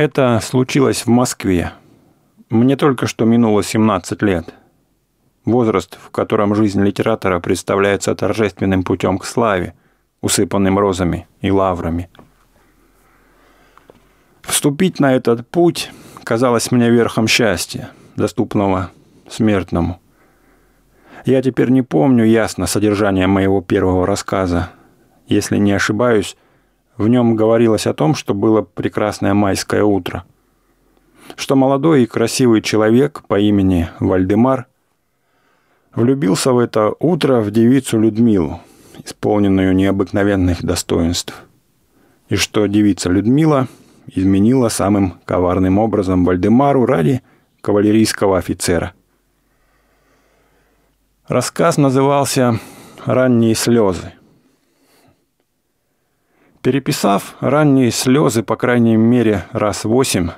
Это случилось в Москве. Мне только что минуло 17 лет. Возраст, в котором жизнь литератора представляется торжественным путем к славе, усыпанным розами и лаврами. Вступить на этот путь казалось мне верхом счастья, доступного смертному. Я теперь не помню ясно содержание моего первого рассказа. Если не ошибаюсь, в нем говорилось о том, что было прекрасное майское утро. Что молодой и красивый человек по имени Вальдемар влюбился в это утро в девицу Людмилу, исполненную необыкновенных достоинств. И что девица Людмила изменила самым коварным образом Вальдемару ради кавалерийского офицера. Рассказ назывался «Ранние слезы». Переписав ранние слезы, по крайней мере, раз восемь,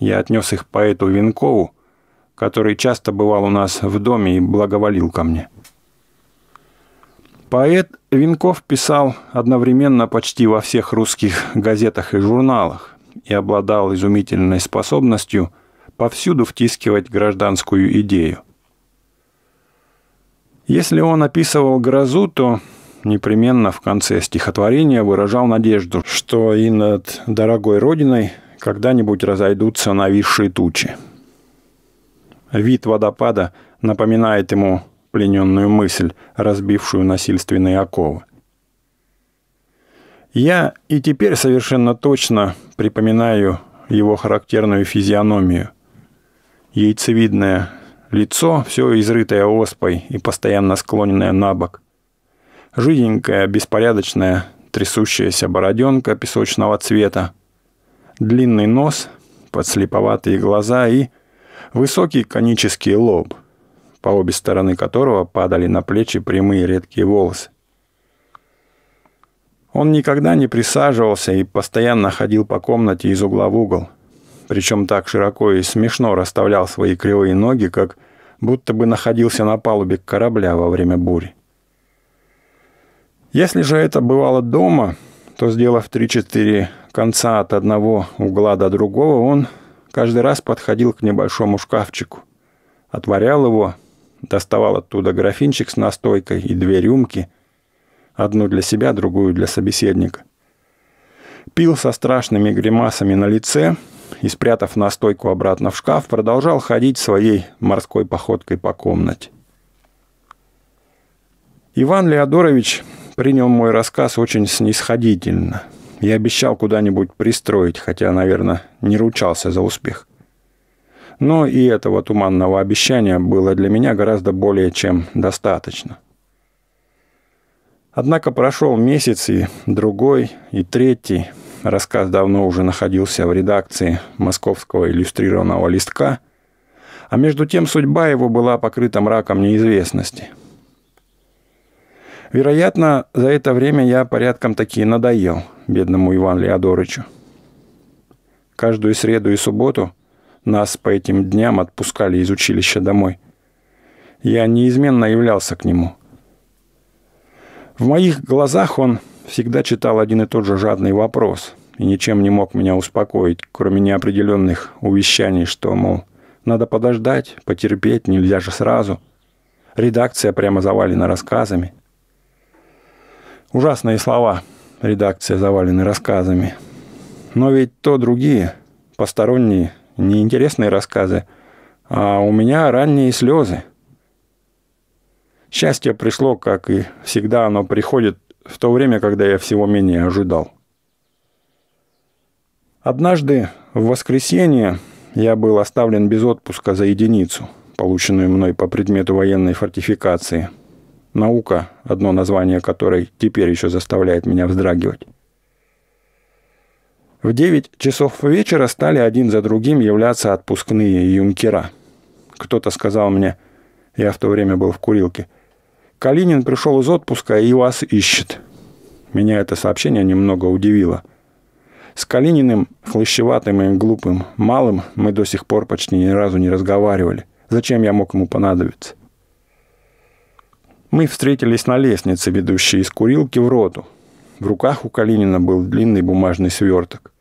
я отнес их поэту Винкову, который часто бывал у нас в доме и благоволил ко мне. Поэт Винков писал одновременно почти во всех русских газетах и журналах и обладал изумительной способностью повсюду втискивать гражданскую идею. Если он описывал грозу, то непременно в конце стихотворения выражал надежду, что и над дорогой родиной когда-нибудь разойдутся нависшие тучи. Вид водопада напоминает ему плененную мысль, разбившую насильственные оковы. Я и теперь совершенно точно припоминаю его характерную физиономию. Яйцевидное лицо, все изрытое оспой и постоянно склоненное на бок. Жиденькая, беспорядочная, трясущаяся бороденка песочного цвета, длинный нос, подслеповатые глаза и высокий конический лоб, по обе стороны которого падали на плечи прямые редкие волосы. Он никогда не присаживался и постоянно ходил по комнате из угла в угол, причем так широко и смешно расставлял свои кривые ноги, как будто бы находился на палубе корабля во время бури. Если же это бывало дома, то, сделав 3-4 конца от одного угла до другого, он каждый раз подходил к небольшому шкафчику, отворял его, доставал оттуда графинчик с настойкой и две рюмки, одну для себя, другую для собеседника. Пил со страшными гримасами на лице и, спрятав настойку обратно в шкаф, продолжал ходить своей морской походкой по комнате. Иван Леодорович принял мой рассказ очень снисходительно. Я обещал куда-нибудь пристроить, хотя, наверное, не ручался за успех. Но и этого туманного обещания было для меня гораздо более чем достаточно. Однако прошел месяц и другой, и третий. Рассказ давно уже находился в редакции московского иллюстрированного листка, а между тем судьба его была покрыта мраком неизвестности – Вероятно, за это время я порядком такие надоел бедному Ивану Леодорычу. Каждую среду и субботу нас по этим дням отпускали из училища домой. Я неизменно являлся к нему. В моих глазах он всегда читал один и тот же жадный вопрос и ничем не мог меня успокоить, кроме неопределенных увещаний, что, мол, надо подождать, потерпеть, нельзя же сразу. Редакция прямо завалена рассказами – Ужасные слова, редакция завалена рассказами. Но ведь то другие, посторонние, неинтересные рассказы, а у меня ранние слезы. Счастье пришло, как и всегда оно приходит в то время, когда я всего менее ожидал. Однажды в воскресенье я был оставлен без отпуска за единицу, полученную мной по предмету военной фортификации – наука, одно название которой теперь еще заставляет меня вздрагивать. В 9 часов вечера стали один за другим являться отпускные юнкера. Кто-то сказал мне, я в то время был в курилке, «Калинин пришел из отпуска и вас ищет». Меня это сообщение немного удивило. С Калининым, хлыщеватым и глупым, малым мы до сих пор почти ни разу не разговаривали. Зачем я мог ему понадобиться? Мы встретились на лестнице, ведущей из курилки в роту. В руках у Калинина был длинный бумажный сверток.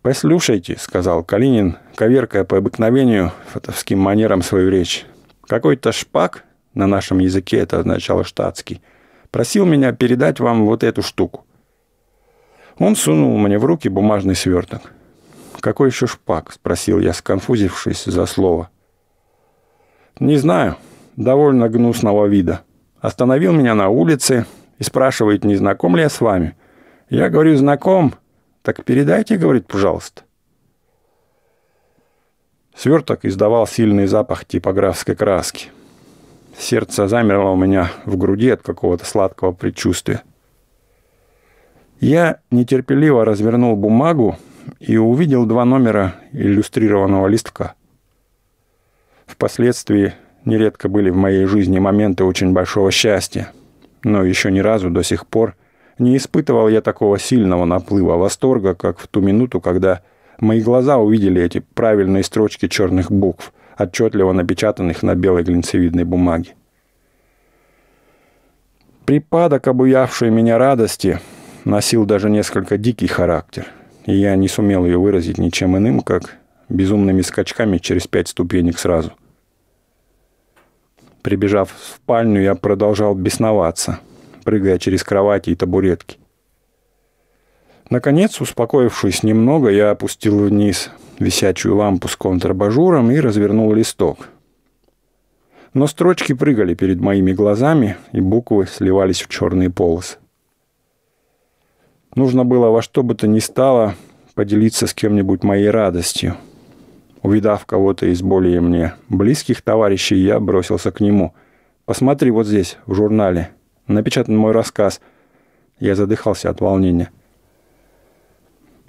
«Послушайте», — сказал Калинин, коверкая по обыкновению фотовским манерам свою речь. «Какой-то шпак, на нашем языке это означало штатский, просил меня передать вам вот эту штуку». Он сунул мне в руки бумажный сверток. «Какой еще шпак?» — спросил я, сконфузившись за слово. «Не знаю», довольно гнусного вида. Остановил меня на улице и спрашивает, не знаком ли я с вами. Я говорю, знаком. Так передайте, говорит, пожалуйста. Сверток издавал сильный запах типографской краски. Сердце замерло у меня в груди от какого-то сладкого предчувствия. Я нетерпеливо развернул бумагу и увидел два номера иллюстрированного листка. Впоследствии Нередко были в моей жизни моменты очень большого счастья, но еще ни разу до сих пор не испытывал я такого сильного наплыва восторга, как в ту минуту, когда мои глаза увидели эти правильные строчки черных букв, отчетливо напечатанных на белой глинцевидной бумаге. Припадок, обуявший меня радости, носил даже несколько дикий характер, и я не сумел ее выразить ничем иным, как безумными скачками через пять ступенек сразу – Прибежав в спальню, я продолжал бесноваться, прыгая через кровати и табуретки. Наконец, успокоившись немного, я опустил вниз висячую лампу с контрабажуром и развернул листок. Но строчки прыгали перед моими глазами, и буквы сливались в черные полосы. Нужно было во что бы то ни стало поделиться с кем-нибудь моей радостью – Увидав кого-то из более мне близких товарищей, я бросился к нему. «Посмотри вот здесь, в журнале. Напечатан мой рассказ». Я задыхался от волнения.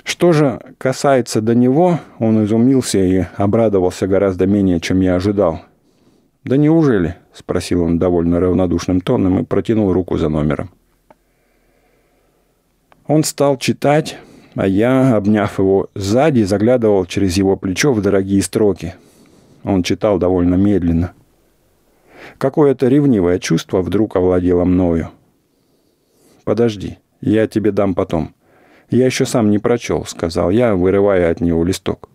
Что же касается до него, он изумился и обрадовался гораздо менее, чем я ожидал. «Да неужели?» – спросил он довольно равнодушным тоном и протянул руку за номером. Он стал читать, а я, обняв его сзади, заглядывал через его плечо в дорогие строки. Он читал довольно медленно. Какое-то ревнивое чувство вдруг овладело мною. «Подожди, я тебе дам потом. Я еще сам не прочел», — сказал я, вырывая от него листок.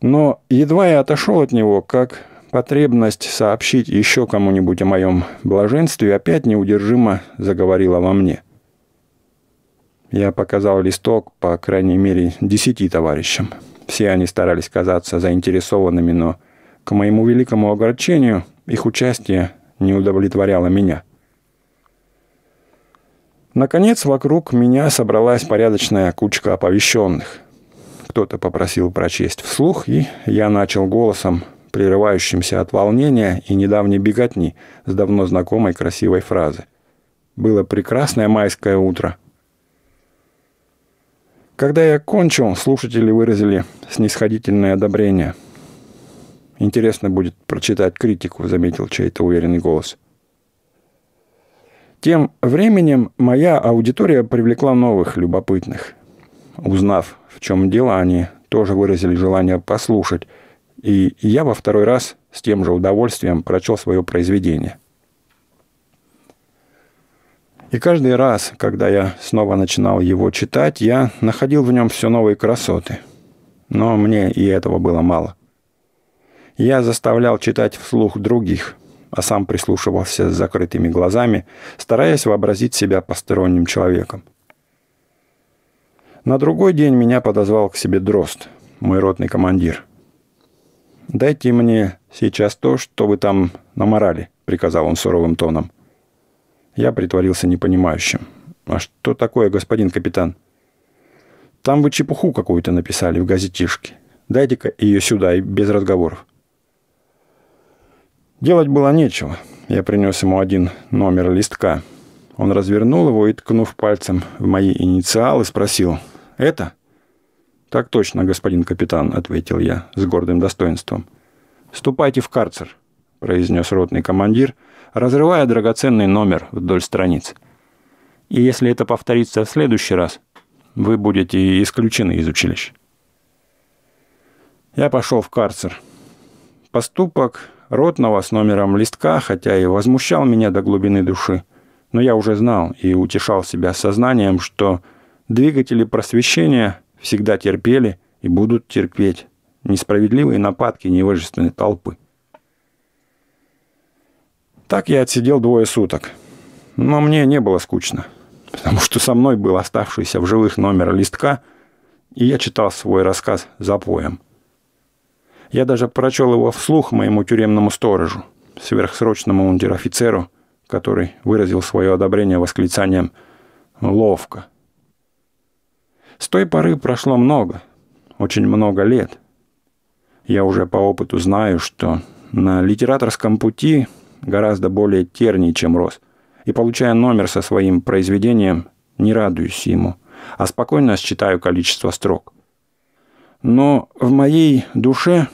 Но едва я отошел от него, как потребность сообщить еще кому-нибудь о моем блаженстве опять неудержимо заговорила во мне — я показал листок, по крайней мере, десяти товарищам. Все они старались казаться заинтересованными, но, к моему великому огорчению, их участие не удовлетворяло меня. Наконец, вокруг меня собралась порядочная кучка оповещенных. Кто-то попросил прочесть вслух, и я начал голосом, прерывающимся от волнения и недавней беготни, с давно знакомой красивой фразы. Было прекрасное майское утро – когда я кончил, слушатели выразили снисходительное одобрение. «Интересно будет прочитать критику», — заметил чей-то уверенный голос. Тем временем моя аудитория привлекла новых любопытных. Узнав, в чем дело, они тоже выразили желание послушать, и я во второй раз с тем же удовольствием прочел свое произведение. И каждый раз, когда я снова начинал его читать, я находил в нем все новые красоты. Но мне и этого было мало. Я заставлял читать вслух других, а сам прислушивался с закрытыми глазами, стараясь вообразить себя посторонним человеком. На другой день меня подозвал к себе Дрост, мой ротный командир. «Дайте мне сейчас то, что вы там наморали», — приказал он суровым тоном. — я притворился непонимающим. «А что такое, господин капитан?» «Там вы чепуху какую-то написали в газетишке. Дайте-ка ее сюда и без разговоров». Делать было нечего. Я принес ему один номер листка. Он развернул его и, ткнув пальцем в мои инициалы, спросил «Это?» «Так точно, господин капитан», — ответил я с гордым достоинством. «Ступайте в карцер», — произнес ротный командир — разрывая драгоценный номер вдоль страниц. И если это повторится в следующий раз, вы будете исключены из училища. Я пошел в карцер. Поступок Ротного с номером листка, хотя и возмущал меня до глубины души, но я уже знал и утешал себя сознанием, что двигатели просвещения всегда терпели и будут терпеть несправедливые нападки невежественной толпы. Так я отсидел двое суток. Но мне не было скучно, потому что со мной был оставшийся в живых номер листка, и я читал свой рассказ за поем. Я даже прочел его вслух моему тюремному сторожу, сверхсрочному унтер-офицеру, который выразил свое одобрение восклицанием «Ловко». С той поры прошло много, очень много лет. Я уже по опыту знаю, что на литераторском пути гораздо более терний, чем роз. и, получая номер со своим произведением, не радуюсь ему, а спокойно считаю количество строк. Но в моей душе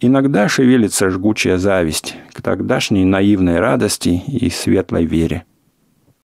иногда шевелится жгучая зависть к тогдашней наивной радости и светлой вере.